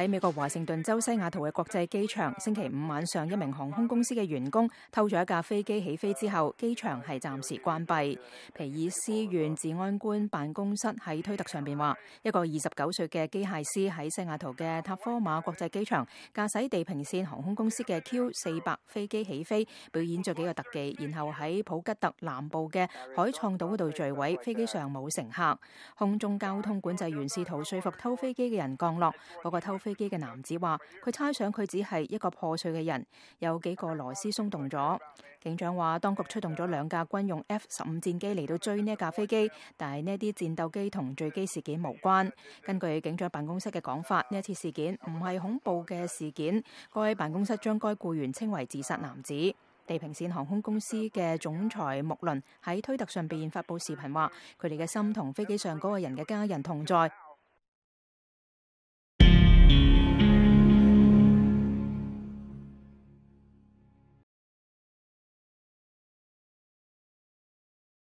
喺美国华盛顿州西雅图嘅国际机场，星期五晚上一名航空公司嘅员工偷咗一架飞机起飞之后，机场系暂时关闭。皮尔斯县治安官办公室喺推特上边话，一个二十九岁嘅机械师喺西雅图嘅塔科马国际机场驾驶地平线航空公司嘅 Q 四百飞机起飞，表演咗几个特技，然后喺普吉特南部嘅海创岛嗰度坠毁，飞机上冇乘客。空中交通管制员试图说服偷飞机嘅人降落，嗰个偷飞飞机嘅男子话：，佢猜想佢只系一个破碎嘅人，有几个螺丝松动咗。警长话：，当局出动咗两架军用 F 十五战机嚟到追呢一架飞机，但系呢啲战斗机同坠机事件无关。根据警长办公室嘅讲法，呢一次事件唔系恐怖嘅事件。该办公室将该雇员称为自杀男子。地平线航空公司嘅总裁穆伦喺推特上边发布视频话：，佢哋嘅心同飞机上嗰个人嘅家人同在。